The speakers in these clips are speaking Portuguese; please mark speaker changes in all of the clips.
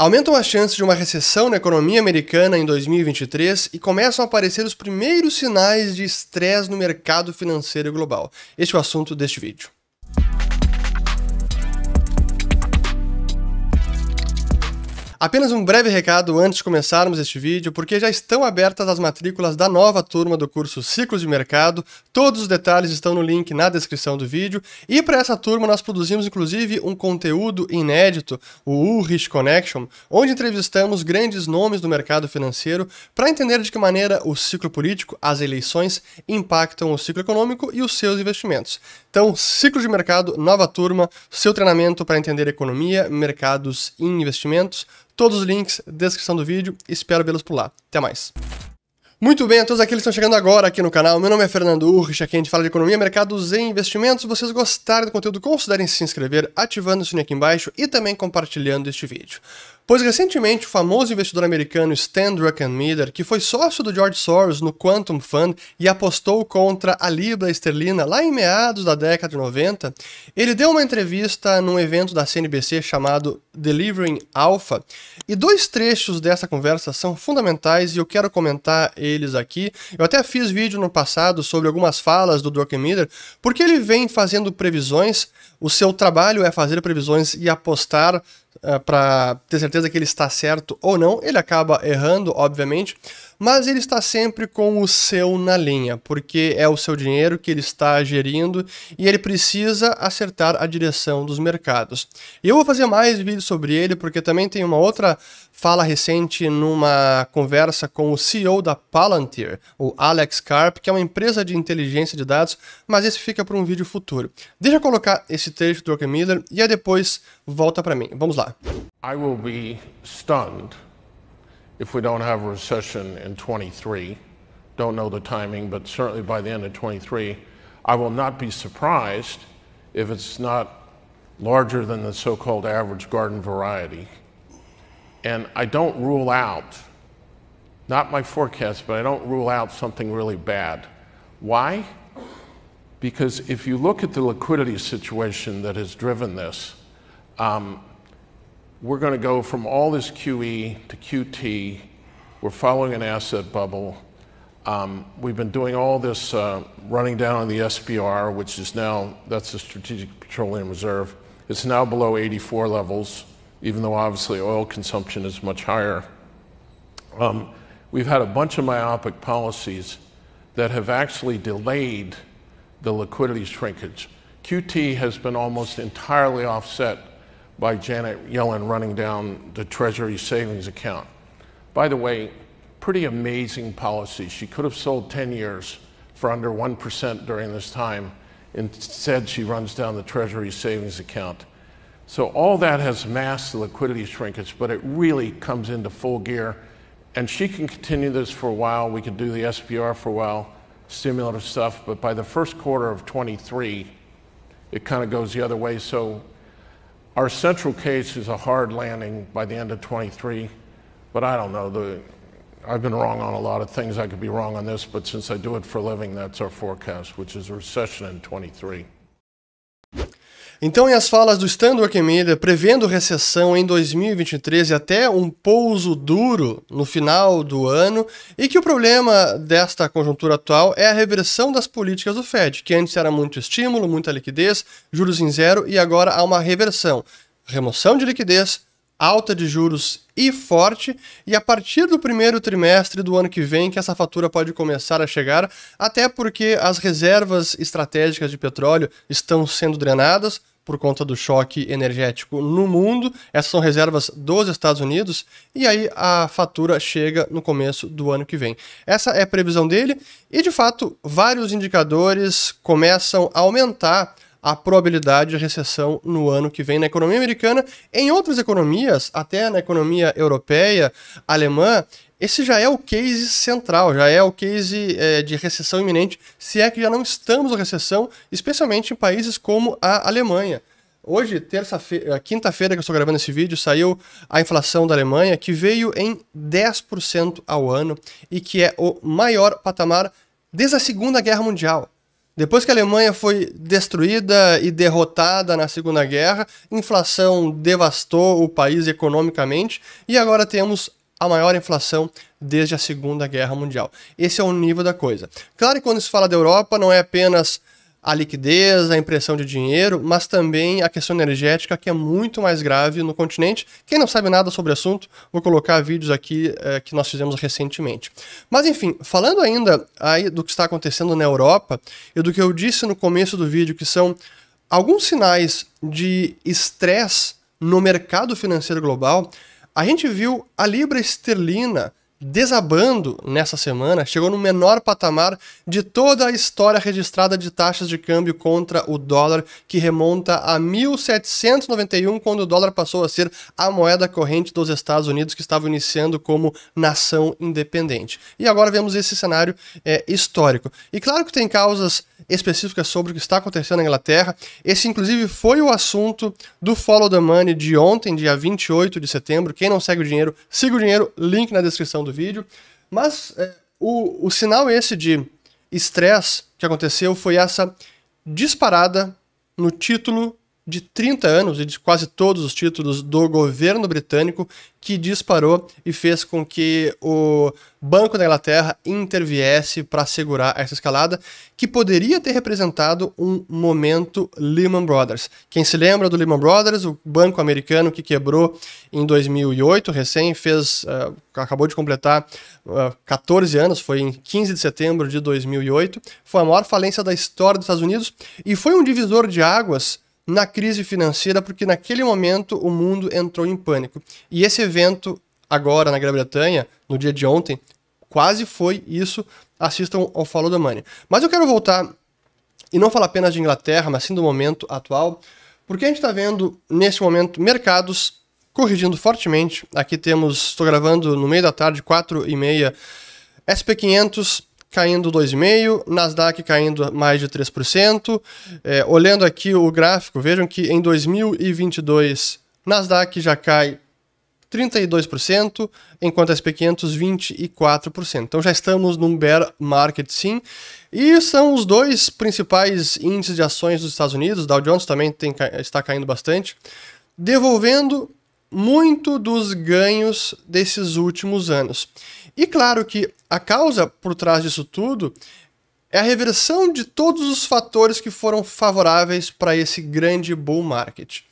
Speaker 1: aumentam as chances de uma recessão na economia americana em 2023 e começam a aparecer os primeiros sinais de estresse no mercado financeiro global. Este é o assunto deste vídeo. Apenas um breve recado antes de começarmos este vídeo, porque já estão abertas as matrículas da nova turma do curso Ciclos de Mercado. Todos os detalhes estão no link na descrição do vídeo. E para essa turma nós produzimos inclusive um conteúdo inédito, o Ulrich Connection, onde entrevistamos grandes nomes do mercado financeiro para entender de que maneira o ciclo político, as eleições, impactam o ciclo econômico e os seus investimentos. Então, Ciclos de Mercado, nova turma, seu treinamento para entender economia, mercados e investimentos Todos os links, descrição do vídeo, espero vê-los por lá. Até mais. Muito bem, a todos aqueles que estão chegando agora aqui no canal, meu nome é Fernando Urrich, aqui a gente fala de economia, mercados e investimentos. Se vocês gostarem do conteúdo, considerem se inscrever, ativando o sininho aqui embaixo e também compartilhando este vídeo. Pois recentemente o famoso investidor americano Stan Druckenmiller, que foi sócio do George Soros no Quantum Fund e apostou contra a libra esterlina lá em meados da década de 90, ele deu uma entrevista num evento da CNBC chamado Delivering Alpha, e dois trechos dessa conversa são fundamentais e eu quero comentar eles aqui. Eu até fiz vídeo no passado sobre algumas falas do Druckenmiller, porque ele vem fazendo previsões, o seu trabalho é fazer previsões e apostar eh, para ter certeza que ele está certo ou não. Ele acaba errando, obviamente, mas ele está sempre com o seu na linha, porque é o seu dinheiro que ele está gerindo e ele precisa acertar a direção dos mercados. E eu vou fazer mais vídeos sobre ele, porque também tem uma outra fala recente numa conversa com o CEO da Palantir, o Alex Karp, que é uma empresa de inteligência de dados, mas esse fica para um vídeo futuro. Deixa eu colocar esse trecho do Drucker Miller e aí depois volta para mim. Vamos lá. I will be stunned. if we don't have a recession in 23,
Speaker 2: don't know the timing, but certainly by the end of 23, I will not be surprised if it's not larger than the so called average garden variety. And I don't rule out, not my forecast, but I don't rule out something really bad. Why? Because if you look at the liquidity situation that has driven this, um, we're going to go from all this QE to QT. We're following an asset bubble. Um, we've been doing all this uh, running down on the SPR, which is now, that's the Strategic Petroleum Reserve. It's now below 84 levels, even though obviously oil consumption is much higher. Um, we've had a bunch of myopic policies that have actually delayed the liquidity shrinkage. QT has been almost entirely offset by Janet Yellen running down the Treasury savings account. By the way, pretty amazing policy. She could have sold 10 years for under 1% during this time. Instead, she runs down the Treasury savings account. So, all that has masked the liquidity shrinkage, but it really comes into full gear. And she can continue this for a while. We can do the SPR for a while, stimulative stuff. But by the first quarter of 23, it kind of goes the other way. So, our central case is a hard landing by the end of 23, but I don't know. The, I've been wrong on a lot of things. I could be wrong on this, but since I do it for a living, that's our forecast, which is a recession in 23.
Speaker 1: Então, em as falas do Standard Miller prevendo recessão em 2023 e até um pouso duro no final do ano, e que o problema desta conjuntura atual é a reversão das políticas do Fed, que antes era muito estímulo, muita liquidez, juros em zero e agora há uma reversão. Remoção de liquidez, alta de juros e forte, e a partir do primeiro trimestre do ano que vem que essa fatura pode começar a chegar, até porque as reservas estratégicas de petróleo estão sendo drenadas, por conta do choque energético no mundo. Essas são reservas dos Estados Unidos e aí a fatura chega no começo do ano que vem. Essa é a previsão dele e de fato vários indicadores começam a aumentar a probabilidade de recessão no ano que vem na economia americana. Em outras economias, até na economia europeia, alemã, esse já é o case central, já é o case é, de recessão iminente, se é que já não estamos em recessão, especialmente em países como a Alemanha. Hoje, terça-feira, eh, quinta-feira que eu estou gravando esse vídeo, saiu a inflação da Alemanha, que veio em 10% ao ano e que é o maior patamar desde a Segunda Guerra Mundial. Depois que a Alemanha foi destruída e derrotada na Segunda Guerra, inflação devastou o país economicamente e agora temos a maior inflação desde a Segunda Guerra Mundial. Esse é o nível da coisa. Claro que quando se fala da Europa, não é apenas a liquidez, a impressão de dinheiro, mas também a questão energética, que é muito mais grave no continente. Quem não sabe nada sobre o assunto, vou colocar vídeos aqui é, que nós fizemos recentemente. Mas enfim, falando ainda aí do que está acontecendo na Europa e do que eu disse no começo do vídeo, que são alguns sinais de estresse no mercado financeiro global, a gente viu a libra esterlina desabando nessa semana, chegou no menor patamar de toda a história registrada de taxas de câmbio contra o dólar, que remonta a 1791, quando o dólar passou a ser a moeda corrente dos Estados Unidos, que estava iniciando como nação independente. E agora vemos esse cenário é, histórico. E claro que tem causas específicas sobre o que está acontecendo na Inglaterra. Esse, inclusive, foi o assunto do Follow the Money de ontem, dia 28 de setembro. Quem não segue o dinheiro, siga o dinheiro, link na descrição do do vídeo. Mas é, o, o sinal esse de estresse que aconteceu foi essa disparada no título de 30 anos e de quase todos os títulos do governo britânico que disparou e fez com que o Banco da Inglaterra interviesse para segurar essa escalada que poderia ter representado um momento Lehman Brothers. Quem se lembra do Lehman Brothers, o banco americano que quebrou em 2008, recém fez, uh, acabou de completar uh, eh, 14 anos, foi em 15 de setembro de 2008, foi a maior falência da história dos Estados Unidos e foi um divisor de águas na crise financeira, porque naquele momento o mundo entrou em pânico. E esse evento, agora na Grã-Bretanha, no dia de ontem, quase foi isso. Assistam ao Follow the Money. Mas eu quero voltar e não falar apenas de Inglaterra, mas sim do momento atual, porque a gente está vendo, nesse momento, mercados corrigindo fortemente. Aqui temos, estou gravando no meio da tarde, 4 e meia, SP500 caindo 2,5%, Nasdaq caindo mais de 3%. É, olhando aqui o gráfico, vejam que em 2022, Nasdaq já cai 32%, enquanto SP500 24%. Então já estamos num bear market sim, e são os dois principais índices de ações dos Estados Unidos, Dow Jones também tem, está caindo bastante, devolvendo muito dos ganhos desses últimos anos. E claro que a causa por trás disso tudo é a reversão de todos os fatores que foram favoráveis para esse grande bull market.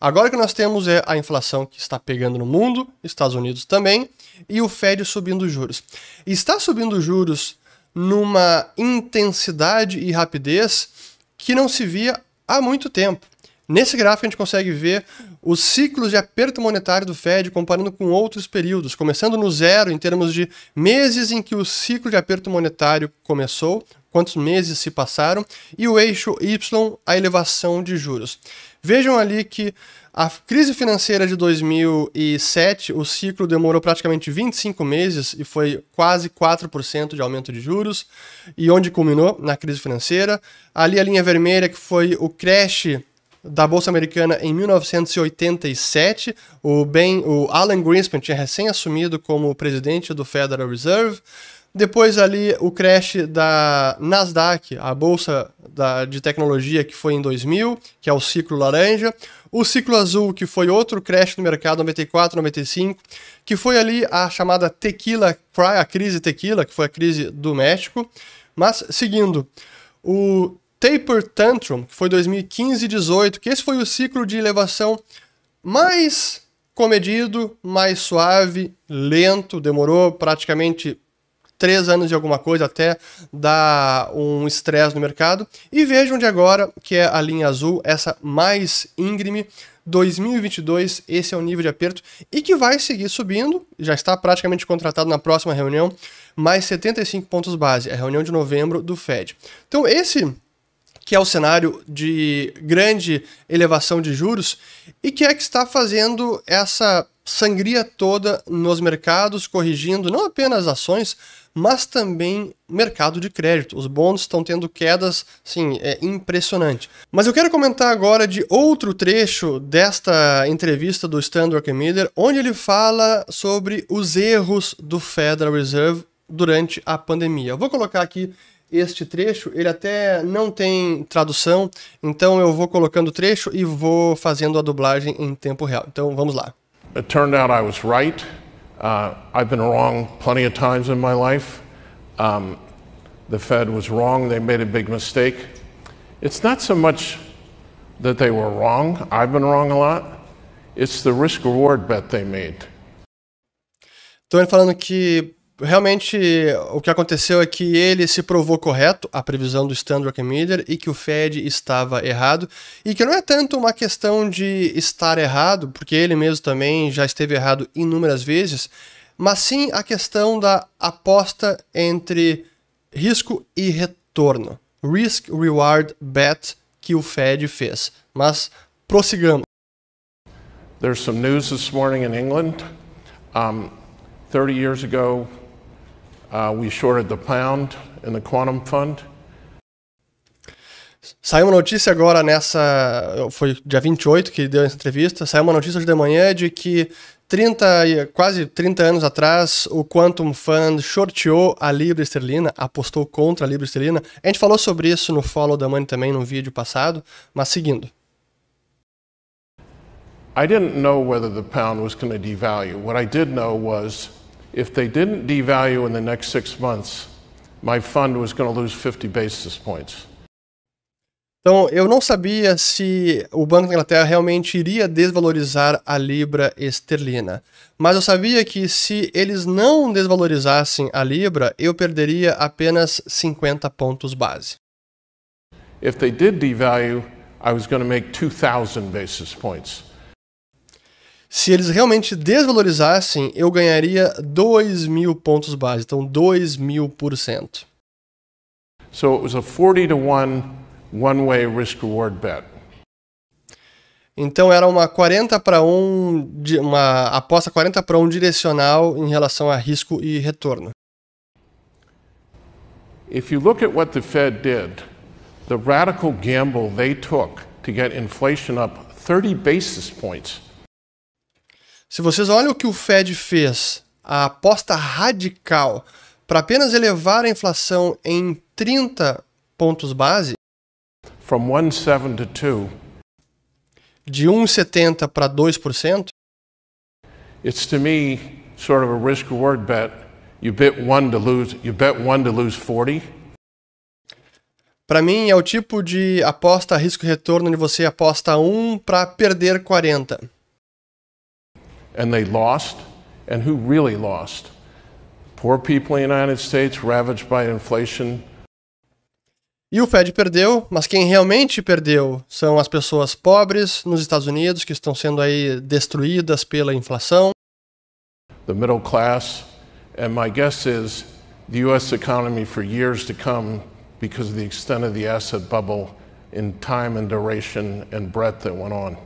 Speaker 1: Agora que nós temos é a inflação que está pegando no mundo, Estados Unidos também, e o Fed subindo juros. Está subindo juros numa intensidade e rapidez que não se via há muito tempo. Nesse gráfico a gente consegue ver os ciclos de aperto monetário do Fed comparando com outros períodos, começando no zero em termos de meses em que o ciclo de aperto monetário começou, quantos meses se passaram, e o eixo Y, a elevação de juros. Vejam ali que a crise financeira de 2007, o ciclo demorou praticamente 25 meses e foi quase 4% de aumento de juros, e onde culminou? Na crise financeira. Ali a linha vermelha que foi o crash da Bolsa Americana em 1987. O, ben, o Alan Greenspan tinha recém assumido como presidente do Federal Reserve. Depois ali o crash da Nasdaq, a bolsa da, de tecnologia que foi em 2000, que é o ciclo laranja. O ciclo azul, que foi outro crash no mercado, 94, 95, que foi ali a chamada tequila, a crise tequila, que foi a crise do México. Mas seguindo, o Taper Tantrum, que foi 2015 e 2018, que esse foi o ciclo de elevação mais comedido, mais suave, lento, demorou praticamente três anos de alguma coisa até dar um estresse no mercado. E vejam de agora, que é a linha azul, essa mais íngreme, 2022, esse é o nível de aperto e que vai seguir subindo, já está praticamente contratado na próxima reunião, mais 75 pontos base, é a reunião de novembro do Fed. Então esse que é o cenário de grande elevação de juros, e que é que está fazendo essa sangria toda nos mercados, corrigindo não apenas ações, mas também mercado de crédito. Os bônus estão tendo quedas, sim, é impressionante. Mas eu quero comentar agora de outro trecho desta entrevista do Standard Druckenmiller, onde ele fala sobre os erros do Federal Reserve durante a pandemia. Eu vou colocar aqui este trecho, ele até não tem tradução, então eu vou colocando o trecho e vou fazendo a dublagem em tempo real. Então vamos lá. It turned out I was right. Uh, I've been wrong plenty of times in my life. Um,
Speaker 2: the Fed was wrong. They made a big mistake. It's not so much
Speaker 1: that they were wrong. I've been wrong a lot. It's the risk reward bet they made. Então ele falando que realmente o que aconteceu é que ele se provou correto, a previsão do Stan Druckenmiller, e que o Fed estava errado, e que não é tanto uma questão de estar errado, porque ele mesmo também já esteve errado inúmeras vezes, mas sim a questão da aposta entre risco e retorno. Risk reward bet que o Fed fez. Mas prossigamos. There's some news this morning in England.
Speaker 2: Um, 30 years ago, Uh, we shorted the pound
Speaker 1: in the quantum fund. Saiu uma notícia agora nessa. Foi dia 28 que deu essa entrevista. Saiu uma notícia hoje de manhã de que 30, quase 30 anos atrás, o Quantum Fund shorteou a libra esterlina, apostou contra a libra esterlina. A gente falou sobre isso no Follow the Money também, no vídeo passado, mas seguindo.
Speaker 2: I didn't know whether the pound was going to devalue. What I did know was if they didn't devalue in the next six months, my fund
Speaker 1: was going to lose 50 basis points. Então, eu não sabia se o Banco da Inglaterra realmente iria desvalorizar a libra esterlina. Mas eu sabia que se eles não desvalorizassem a libra, eu perderia apenas 50 pontos base. If they did devalue, I was going to make 2000 basis points. Se eles realmente desvalorizassem, eu ganharia 2 mil pontos base, então 2 mil por cento. So it was a 40 to 1 one-way risk reward bet. Então era uma 40 para 1, uma aposta 40 para 1 direcional em relação a risco e retorno.
Speaker 2: If you look at what the Fed did, the radical gamble they took to get
Speaker 1: inflation up 30 basis points se vocês olham o que o Fed fez, a aposta radical para apenas elevar a inflação em 30 pontos base, From 1, to 2, de 1,70 para 2%, it's to me sort of a risk reward bet. You bet one to lose, you bet one to lose 40. Para mim é o tipo de aposta risco retorno onde você aposta 1 para perder 40. and they lost.
Speaker 2: And who really lost? Poor people in the United States ravaged by inflation.
Speaker 1: E o Fed perdeu, mas quem realmente perdeu são as pessoas pobres nos Estados Unidos que estão sendo aí destruídas pela inflação.
Speaker 2: The middle class, and my guess is the US economy for years to come because of the extent of the asset bubble in time and duration and breadth that went on.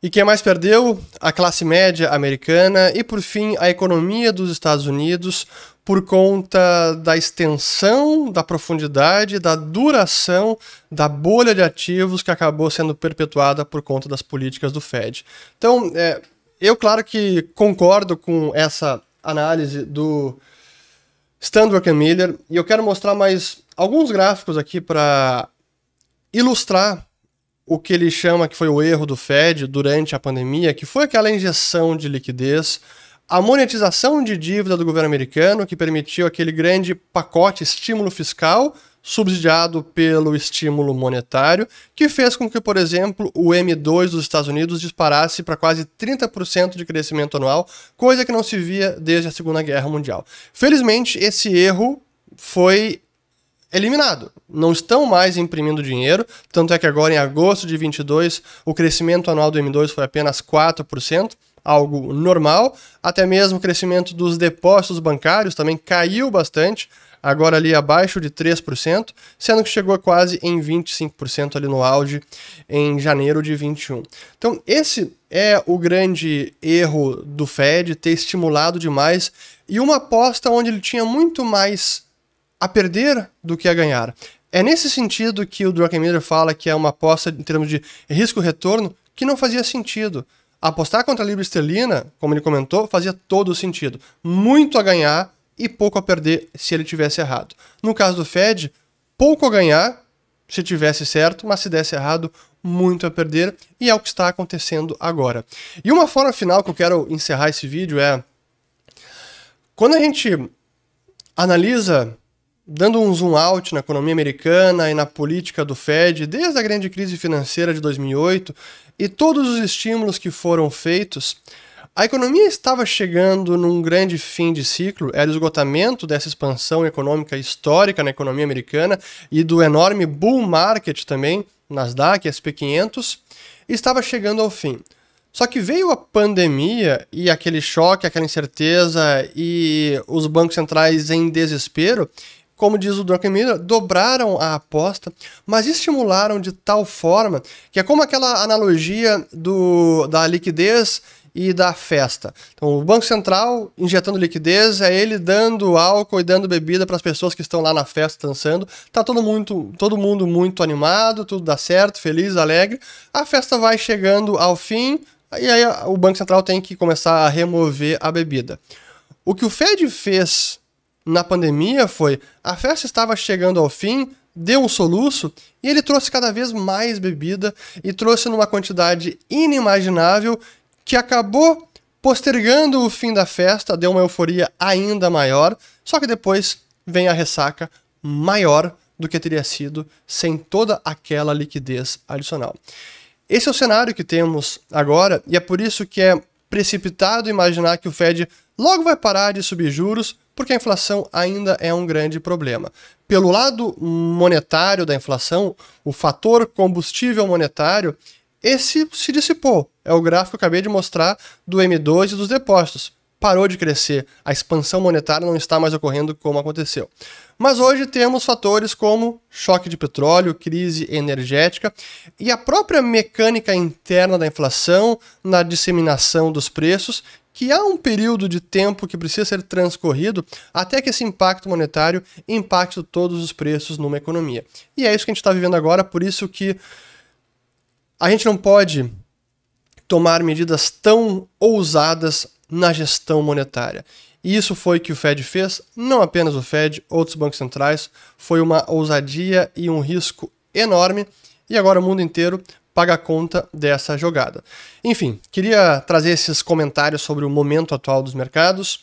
Speaker 1: E quem mais perdeu? A classe média americana e, por fim, a economia dos Estados Unidos por conta da extensão, da profundidade, da duração da bolha de ativos que acabou sendo perpetuada por conta das políticas do Fed. Então, é, eu, claro que concordo com essa análise do Standard Miller e eu quero mostrar mais alguns gráficos aqui para ilustrar o que ele chama que foi o erro do Fed durante a pandemia, que foi aquela injeção de liquidez, a monetização de dívida do governo americano, que permitiu aquele grande pacote estímulo fiscal subsidiado pelo estímulo monetário, que fez com que, por exemplo, o M2 dos Estados Unidos disparasse para quase 30% de crescimento anual, coisa que não se via desde a Segunda Guerra Mundial. Felizmente, esse erro foi eliminado. Não estão mais imprimindo dinheiro, tanto é que agora em agosto de 22 o crescimento anual do M2 foi apenas 4%, algo normal. Até mesmo o crescimento dos depósitos bancários também caiu bastante, agora ali abaixo de 3%, sendo que chegou quase em 25% ali no auge em janeiro de 21. Então, esse é o grande erro do Fed ter estimulado demais e uma aposta onde ele tinha muito mais a perder do que a ganhar. É nesse sentido que o Druckenmiller fala que é uma aposta em termos de risco-retorno que não fazia sentido. Apostar contra a libra esterlina, como ele comentou, fazia todo o sentido. Muito a ganhar e pouco a perder se ele tivesse errado. No caso do Fed, pouco a ganhar se tivesse certo, mas se desse errado, muito a perder, e é o que está acontecendo agora. E uma forma final que eu quero encerrar esse vídeo é quando a gente analisa dando um zoom out na economia americana e na política do Fed desde a grande crise financeira de 2008 e todos os estímulos que foram feitos, a economia estava chegando num grande fim de ciclo, era o esgotamento dessa expansão econômica histórica na economia americana e do enorme bull market também, Nasdaq, SP500, estava chegando ao fim. Só que veio a pandemia e aquele choque, aquela incerteza e os bancos centrais em desespero como diz o Miller, dobraram a aposta, mas estimularam de tal forma que é como aquela analogia do, da liquidez e da festa. Então, o Banco Central injetando liquidez, é ele dando álcool e dando bebida para as pessoas que estão lá na festa dançando. Tá todo mundo, todo mundo muito animado, tudo dá certo, feliz, alegre. A festa vai chegando ao fim e aí o Banco Central tem que começar a remover a bebida. O que o Fed fez na pandemia foi: a festa estava chegando ao fim, deu um soluço e ele trouxe cada vez mais bebida e trouxe numa quantidade inimaginável que acabou postergando o fim da festa, deu uma euforia ainda maior, só que depois vem a ressaca maior do que teria sido sem toda aquela liquidez adicional. Esse é o cenário que temos agora e é por isso que é precipitado imaginar que o Fed logo vai parar de subir juros porque a inflação ainda é um grande problema. Pelo lado monetário da inflação, o fator combustível monetário, esse se dissipou. É o gráfico que eu acabei de mostrar do M2 e dos depósitos parou de crescer, a expansão monetária não está mais ocorrendo como aconteceu. Mas hoje temos fatores como choque de petróleo, crise energética e a própria mecânica interna da inflação na disseminação dos preços, que há um período de tempo que precisa ser transcorrido até que esse impacto monetário impacte todos os preços numa economia. E é isso que a gente está vivendo agora, por isso que a gente não pode tomar medidas tão ousadas na gestão monetária. E isso foi que o Fed fez, não apenas o Fed, outros bancos centrais, foi uma ousadia e um risco enorme, e agora o mundo inteiro paga a conta dessa jogada. Enfim, queria trazer esses comentários sobre o momento atual dos mercados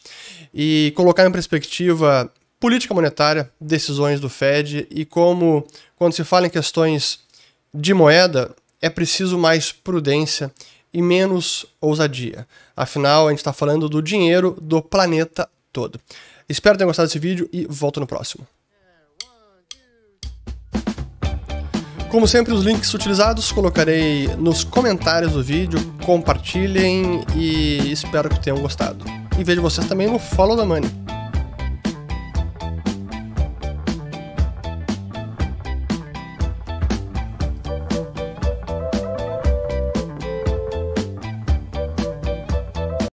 Speaker 1: e colocar em perspectiva política monetária, decisões do Fed e como quando se fala em questões de moeda, é preciso mais prudência e menos ousadia. Afinal, a gente está falando do dinheiro do planeta todo. Espero ter gostado desse vídeo e volto no próximo. Como sempre, os links utilizados colocarei nos comentários do vídeo, compartilhem e espero que tenham gostado. E vejo vocês também no Follow the Money.